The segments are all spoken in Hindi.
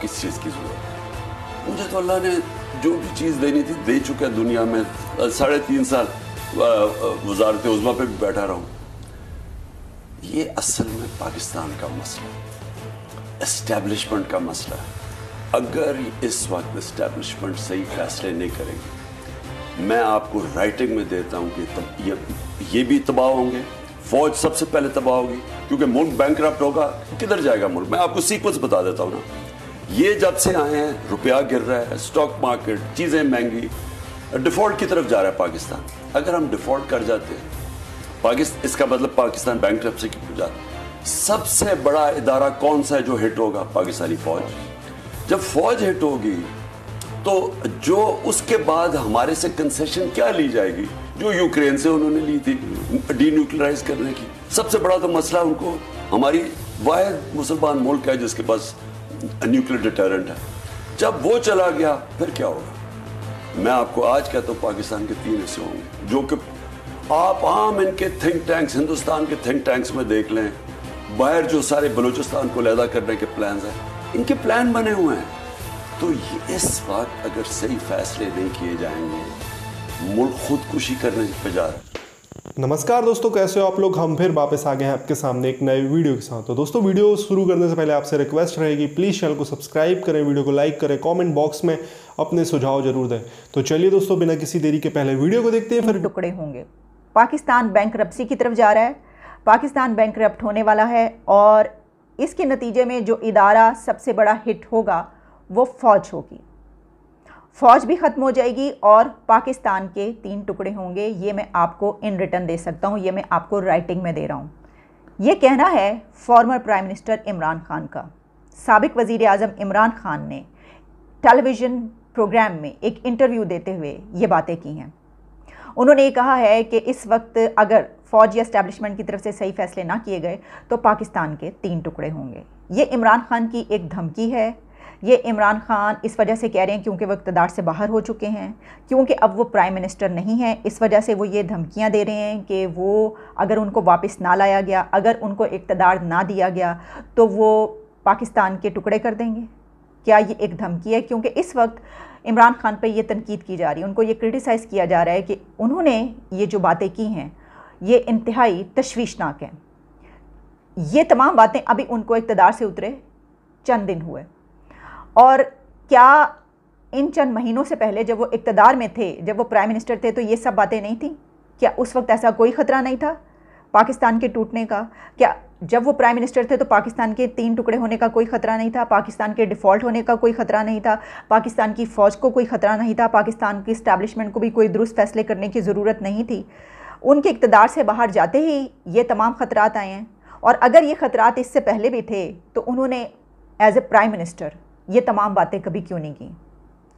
किस चीज़ की जरूरत है मुझे तो अल्लाह ने जो भी चीज़ देनी थी दे चुका दुनिया में साढ़े तीन साल वजारत उजमा पे भी बैठा रहा हूं ये असल में पाकिस्तान का मसला एस्टेब्लिशमेंट का मसला है अगर इस वक्त एस्टेब्लिशमेंट सही फैसले नहीं करेंगे मैं आपको राइटिंग में देता हूँ कि तब ये ये भी तबाह होंगे फौज सबसे पहले तबाह होगी क्योंकि मुल्क बैंक होगा किधर जाएगा मुल्क मैं आपको सीक्वेंस बता देता हूँ ना ये जब से आए हैं रुपया गिर रहा है स्टॉक मार्केट चीज़ें महंगी डिफ़ॉल्ट की तरफ जा रहा है पाकिस्तान अगर हम डिफ़ॉल्ट कर जाते हैं पाकिस्तान इसका मतलब पाकिस्तान बैंक से जाता सबसे बड़ा इदारा कौन सा है जो हिट होगा पाकिस्तानी फौज जब फौज हिट होगी तो जो उसके बाद हमारे से कंसेशन क्या ली जाएगी जो यूक्रेन से उन्होंने ली थी डीन्यूक्लियराइज करने की सबसे बड़ा तो मसला उनको हमारी वाद मुसलमान मुल्क है जिसके पास न्यूक्लियर डिटेरेंट है जब वो चला गया फिर क्या होगा मैं आपको आज कहता हूँ पाकिस्तान के तीन हिस्से होंगे जो कि आप आम इनके थिंक टैंक्स हिंदुस्तान के थिंक टैंक्स में देख लें बाहर जो सारे बलूचिस्तान को लैदा करने के प्लान हैं इनके प्लान बने हुए हैं तो ये इस वक्त अगर सही फैसले नहीं किए जाएंगे मुल्क खुदकुशी करने पर जा रहा है नमस्कार दोस्तों कैसे हो आप लोग हम फिर वापस आ गए हैं आपके सामने एक नए वीडियो के साथ तो दोस्तों वीडियो शुरू करने से पहले आपसे रिक्वेस्ट रहेगी प्लीज़ चैनल को सब्सक्राइब करें वीडियो को लाइक करें कमेंट बॉक्स में अपने सुझाव जरूर दें तो चलिए दोस्तों बिना किसी देरी के पहले वीडियो को देखते हैं फिर टुकड़े होंगे पाकिस्तान बैंक की तरफ जा रहा है पाकिस्तान बैंक होने वाला है और इसके नतीजे में जो इदारा सबसे बड़ा हिट होगा वो फौज होगी फ़ौज भी ख़त्म हो जाएगी और पाकिस्तान के तीन टुकड़े होंगे ये मैं आपको इन रिटर्न दे सकता हूँ ये मैं आपको राइटिंग में दे रहा हूँ ये कहना है former prime minister Imran Khan का सबक वज़ी अजम इमरान खान ने टेलीविज़न प्रोग्राम में एक इंटरव्यू देते हुए ये बातें की हैं उन्होंने ये कहा है कि इस वक्त अगर फ़ौज या इस्टेब्लिशमेंट की तरफ से सही फैसले ना किए गए तो पाकिस्तान के तीन टुकड़े होंगे ये इमरान खान की एक धमकी है ये इमरान खान इस वजह से कह रहे हैं क्योंकि वो इकतदार से बाहर हो चुके हैं क्योंकि अब वो प्राइम मिनिस्टर नहीं हैं इस वजह से वो ये धमकियां दे रहे हैं कि वो अगर उनको वापस ना लाया गया अगर उनको इकतदार ना दिया गया तो वो पाकिस्तान के टुकड़े कर देंगे क्या ये एक धमकी है क्योंकि इस वक्त इमरान खान पर यह तनकीद की जा रही है उनको ये क्रिटिसाइज़ किया जा रहा है कि उन्होंने ये जो बातें की हैं ये इंतहाई तशवीशनाक हैं ये तमाम बातें अभी उनको इकतदार से उतरे चंद दिन हुए और क्या इन चंद महीनों से पहले जब वो इकतदार में थे जब वो प्राइम मिनिस्टर थे तो ये सब बातें नहीं थी क्या उस वक्त ऐसा कोई ख़तरा नहीं था पाकिस्तान के टूटने का क्या जब वो प्राइम मिनिस्टर थे तो पाकिस्तान के तीन टुकड़े होने का कोई ख़तरा नहीं था पाकिस्तान के डिफ़ॉल्ट होने का कोई ख़तरा नहीं था पाकिस्तान की फ़ौज को कोई ख़तरा नहीं था पाकिस्तान की इस्टेबलिशमेंट को भी कोई दुरुस्त फैसले करने की ज़रूरत नहीं थी उनके इकतदार से बाहर जाते ही ये तमाम ख़तरात आए हैं और अगर ये ख़तरात इससे पहले भी थे तो उन्होंने एज ए प्राइम मिनिस्टर ये तमाम बातें कभी क्यों नहीं की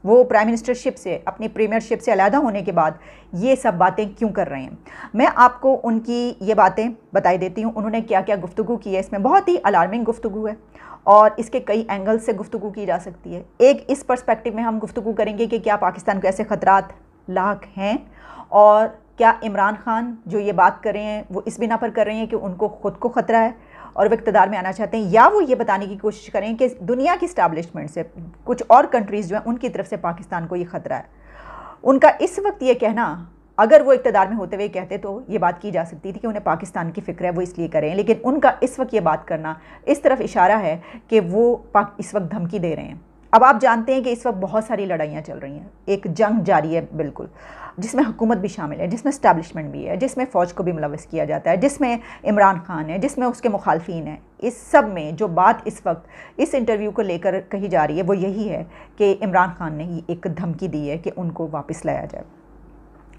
वो प्राइम मिनिस्टरशिप से अपनी प्रीमियरशिप से अलहदा होने के बाद ये सब बातें क्यों कर रहे हैं मैं आपको उनकी ये बातें बताई देती हूँ उन्होंने क्या क्या गुफ्तु की है इसमें बहुत ही अलार्मिंग गुफ्तु है और इसके कई एंगल से गुफ्तु की जा सकती है एक इस पर्सपेक्टिव में हम गुफ्तु करेंगे कि क्या पाकिस्तान को ऐसे ख़तरात लाख हैं और क्या इमरान खान जो ये बात कर रहे हैं वो इस बिना पर कर रहे हैं कि उनको ख़ुद को ख़तरा है और वो इकतदार में आना चाहते हैं या वो ये बताने की कोशिश करें कि दुनिया की इस्टबलिशमेंट से कुछ और कंट्रीज़ जो हैं उनकी तरफ से पाकिस्तान को ये ख़तरा है उनका इस वक्त ये कहना अगर वो इकतदार में होते हुए कहते तो ये बात की जा सकती थी कि उन्हें पाकिस्तान की फ़िक्र है वो इसलिए करें लेकिन उनका इस वक्त ये बात करना इस तरफ इशारा है कि वो इस वक्त धमकी दे रहे हैं अब आप जानते हैं कि इस वक्त बहुत सारी लड़ाइयाँ चल रही हैं एक जंग जारी है बिल्कुल जिसमें हुकूमत भी शामिल है जिसमें इस्टेबलिशमेंट भी है जिसमें फ़ौज को भी मुलवस किया जाता है जिसमें इमरान खान है जिसमें उसके मुखालफी हैं इस सब में जो बात इस वक्त इस इंटरव्यू को लेकर कही जा रही है वो यही है कि इमरान खान ने ही एक धमकी दी है कि उनको वापस लाया जाए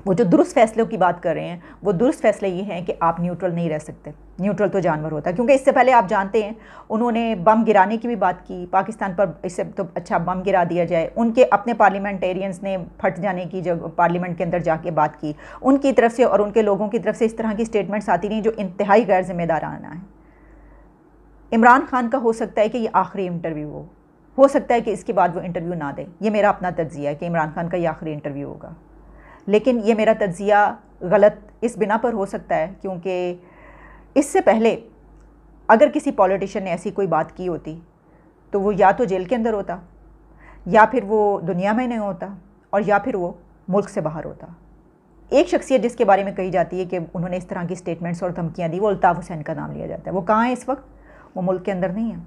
वो जो दुरुस्त फैसलों की बात कर रहे हैं वो दुरुस्त फैसले ये हैं कि आप न्यूट्रल नहीं रह सकते न्यूट्रल तो जानवर होता है क्योंकि इससे पहले आप जानते हैं उन्होंने बम गिराने की भी बात की पाकिस्तान पर इससे तो अच्छा बम गिरा दिया जाए उनके अपने पार्लियामेंटेरियंस ने फट जाने की जब पार्लियामेंट के अंदर जाके बात की उनकी तरफ से और उनके लोगों की तरफ से इस तरह की स्टेटमेंट्स आती रही जो इंतहाई गैर जिम्मेदाराना है इमरान खान का हो सकता है कि ये आखिरी इंटरव्यू हो हो सकता है कि इसके बाद वो इंटरव्यू ना दे ये मेरा अपना तज्जिया है कि इमरान खान का ये आखिरी इंटरव्यू होगा लेकिन ये मेरा तज्ज़िया गलत इस बिना पर हो सकता है क्योंकि इससे पहले अगर किसी पॉलिटिशियन ने ऐसी कोई बात की होती तो वो या तो जेल के अंदर होता या फिर वो दुनिया में नहीं होता और या फिर वो मुल्क से बाहर होता एक शख्सियत जिसके बारे में कही जाती है कि उन्होंने इस तरह की स्टेटमेंट्स और धमकियाँ दी वो अल्ताफ़ हुसैन का नाम लिया जाता है वो कहाँ है इस वक्त वो मुल्क के अंदर नहीं है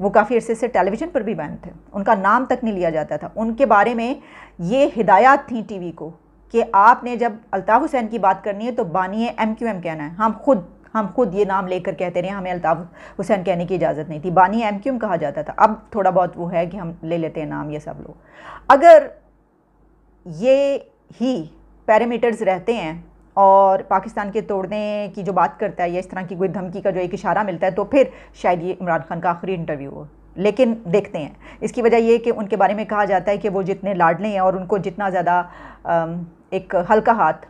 वो काफ़ी अर्से से टेलीविज़न पर भी बैन थे उनका नाम तक नहीं लिया जाता था उनके बारे में ये हिदायत थी टीवी को कि आपने जब अलताफ़ हुसैन की बात करनी है तो बानिए एम क्यू एम कहना है हम खुद हम खुद ये नाम लेकर कहते रहे हमें अलताफ़ हुसैन कहने की इजाज़त नहीं थी बानिए एम क्यू एम कहा जाता था अब थोड़ा बहुत वो है कि हम ले लेते हैं नाम ये सब लोग अगर ये ही पैरामीटर्स रहते हैं और पाकिस्तान के तोड़ने की जो बात करता है या इस तरह की कोई धमकी का जो एक इशारा मिलता है तो फिर शायद ये इमरान खान का आखिरी इंटरव्यू हो लेकिन देखते हैं इसकी वजह यह कि उनके बारे में कहा जाता है कि वो जितने लाडले हैं और उनको जितना ज़्यादा एक हल्का हाथ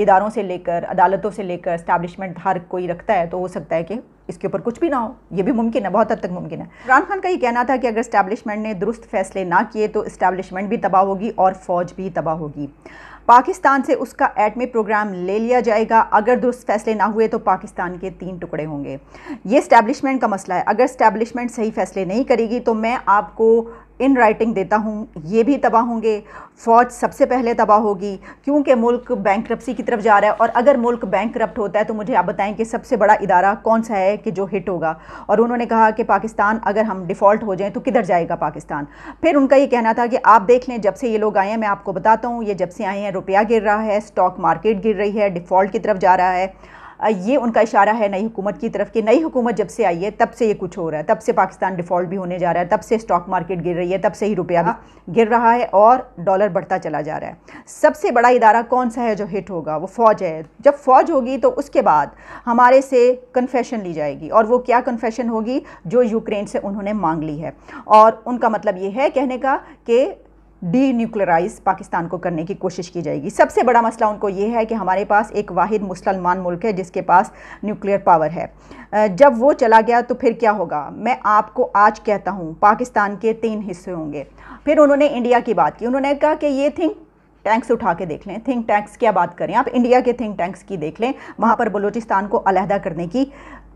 इदारों से लेकर अदालतों से लेकर स्टैब्लिशमेंट हर कोई रखता है तो हो सकता है कि इसके ऊपर कुछ भी ना हो ये भी मुमकिन है बहुत हद तक मुमकिन है इमरान खान का ये कहना था कि अगर इस्टेबलिशमेंट ने दुरुस्त फैसले ना किए तो इस्टेबलिशमेंट भी तबाह होगी और फ़ौज भी तबाह होगी पाकिस्तान से उसका एटमी प्रोग्राम ले लिया जाएगा अगर दुरुस्त फैसले ना हुए तो पाकिस्तान के तीन टुकड़े होंगे ये इस्टेबलिशमेंट का मसला है अगर इस्टेबलिशमेंट सही फैसले नहीं करेगी तो मैं आपको इन राइटिंग देता हूँ ये भी तबाह होंगे फ़ौज सबसे पहले तबाह होगी क्योंकि मुल्क बैंक की तरफ जा रहा है और अगर मुल्क बैंक होता है तो मुझे आप बताएं कि सबसे बड़ा इदारा कौन सा है कि जो हिट होगा और उन्होंने कहा कि पाकिस्तान अगर हम डिफ़ॉल्ट हो जाएं तो किधर जाएगा पाकिस्तान फिर उनका ये कहना था कि आप देख लें जब से ये लोग आए हैं मैं आपको बताता हूँ ये जब से आए हैं रुपया गिर रहा है स्टॉक मार्केट गिर रही है डिफ़ॉल्ट की तरफ जा रहा है ये उनका इशारा है नई हुकूमत की तरफ कि नई हुकूमत जब से आई है तब से ये कुछ हो रहा है तब से पाकिस्तान डिफ़ॉल्ट भी होने जा रहा है तब से स्टॉक मार्केट गिर रही है तब से ही रुपया भी हाँ। गिर रहा है और डॉलर बढ़ता चला जा रहा है सबसे बड़ा इदारा कौन सा है जो हिट होगा वो फ़ौज है जब फ़ौज होगी तो उसके बाद हमारे से कन्फेशन ली जाएगी और वो क्या कन्फेशन होगी जो यूक्रेन से उन्होंने मांग ली है और उनका मतलब ये है कहने का कि डी न्यूक्लियराइज पाकिस्तान को करने की कोशिश की जाएगी सबसे बड़ा मसला उनको ये है कि हमारे पास एक वाहिद मुसलमान मुल्क है जिसके पास न्यूक्लियर पावर है जब वो चला गया तो फिर क्या होगा मैं आपको आज कहता हूँ पाकिस्तान के तीन हिस्से होंगे फिर उन्होंने इंडिया की बात की उन्होंने कहा कि ये थिंक टैंक्स उठा के देख लें थिंक टैंक्स क्या बात करें आप इंडिया के थिंक टैंक्स की देख लें वहाँ पर बलूचिस्तान को अलहदा करने की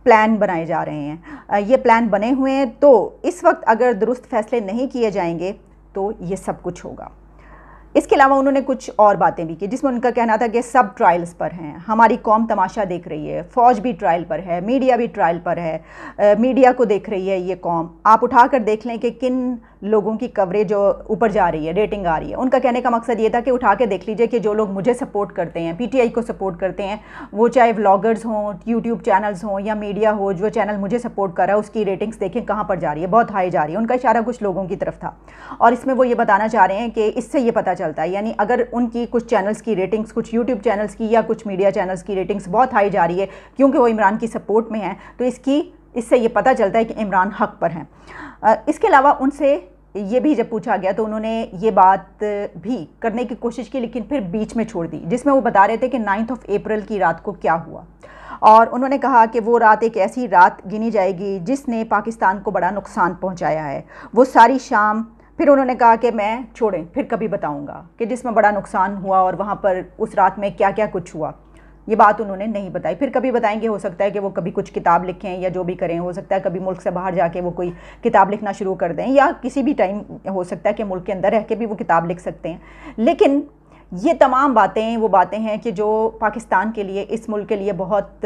प्लान बनाए जा रहे हैं ये प्लान बने हुए हैं तो इस वक्त अगर दुरुस्त फैसले नहीं किए जाएंगे तो ये सब कुछ होगा इसके अलावा उन्होंने कुछ और बातें भी की जिसमें उनका कहना था कि सब ट्रायल्स पर हैं हमारी कौम तमाशा देख रही है फ़ौज भी ट्रायल पर है मीडिया भी ट्रायल पर है आ, मीडिया को देख रही है ये कौम आप उठा कर देख लें कि किन लोगों की कवरेज ऊपर जा रही है रेटिंग आ रही है उनका कहने का मकसद ये था कि उठा के देख लीजिए कि जो लोग मुझे सपोर्ट करते हैं पीटीआई को सपोर्ट करते हैं वो चाहे व्लॉगर्स हों यूट्यूब चैनल्स हों या मीडिया हो जो चैनल मुझे सपोर्ट कर रहा है उसकी रेटिंग्स देखें कहाँ पर जा रही है बहुत हाई जा रही है उनका इशारा कुछ लोगों की तरफ था और इसमें वो ये बताना चाह रहे हैं कि इससे ये पता चलता है यानी अगर उनकी कुछ चैनल्स की रेटिंग्स कुछ यूट्यूब चैनल्स की या कुछ मीडिया चैनल्स की रेटिंग्स बहुत हाई जा रही है क्योंकि वो इमरान की सपोर्ट में हैं तो इसकी इससे ये पता चलता है कि इमरान हक पर हैं इसके अलावा उनसे ये भी जब पूछा गया तो उन्होंने ये बात भी करने की कोशिश की लेकिन फिर बीच में छोड़ दी जिसमें वो बता रहे थे कि नाइन्थ ऑफ अप्रैल की रात को क्या हुआ और उन्होंने कहा कि वो रात एक ऐसी रात गिनी जाएगी जिसने पाकिस्तान को बड़ा नुकसान पहुंचाया है वो सारी शाम फिर उन्होंने कहा कि मैं छोड़ें फिर कभी बताऊंगा कि जिसमें बड़ा नुकसान हुआ और वहाँ पर उस रात में क्या क्या कुछ हुआ ये बात उन्होंने नहीं बताई फिर कभी बताएंगे हो सकता है कि वो कभी कुछ किताब लिखें या जो भी करें हो सकता है कभी मुल्क से बाहर जाके वो कोई किताब लिखना शुरू कर दें या किसी भी टाइम हो सकता है कि मुल्क के अंदर रह के भी वो किताब लिख सकते हैं लेकिन ये तमाम बातें वो बातें हैं कि जो पाकिस्तान के लिए इस मुल्क के लिए बहुत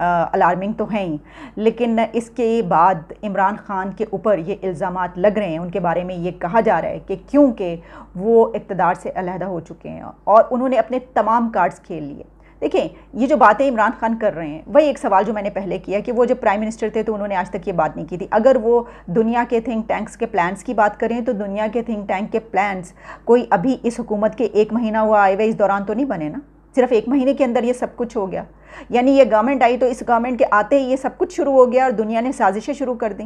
अलार्मिंग तो हैं ही लेकिन इसके बाद इमरान ख़ान के ऊपर ये इल्ज़ाम लग रहे हैं उनके बारे में ये कहा जा रहा है कि क्योंकि वो इकतदार से अलहदा हो चुके हैं और उन्होंने अपने तमाम कार्ड्स खेल लिए देखें ये जो बातें इमरान खान कर रहे हैं वही एक सवाल जो मैंने पहले किया कि वो जब प्राइम मिनिस्टर थे तो उन्होंने आज तक ये बात नहीं की थी अगर वो दुनिया के थिंक टैंक्स के प्लान्स की बात करें तो दुनिया के थिंक टैंक के प्लान्स कोई अभी इस हुकूमत के एक महीना हुआ आए हुए इस दौरान तो नहीं बने ना सिर्फ एक महीने के अंदर ये सब कुछ हो गया यानी ये गवर्नमेंट आई तो इस गवर्नमेंट के आते ही ये सब कुछ शुरू हो गया और दुनिया ने साजिशें शुरू कर दी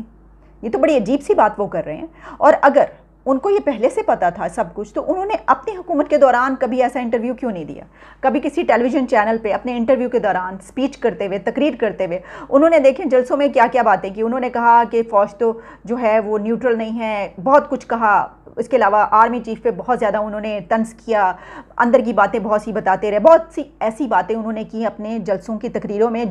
ये तो बड़ी अजीब सी बात वो कर रहे हैं और अगर उनको ये पहले से पता था सब कुछ तो उन्होंने अपनी हुकूमत के दौरान कभी ऐसा इंटरव्यू क्यों नहीं दिया कभी किसी टेलीविज़न चैनल पे अपने इंटरव्यू के दौरान स्पीच करते हुए तकरीर करते हुए उन्होंने देखें जलसों में क्या क्या बातें की उन्होंने कहा कि फ़ौज तो जो है वो न्यूट्रल नहीं है बहुत कुछ कहा इसके अलावा आर्मी चीफ पे बहुत ज़्यादा उन्होंने तंज किया अंदर की बातें बहुत सी बताते रहे बहुत सी ऐसी बातें उन्होंने की अपने जलसों की तकरीरों में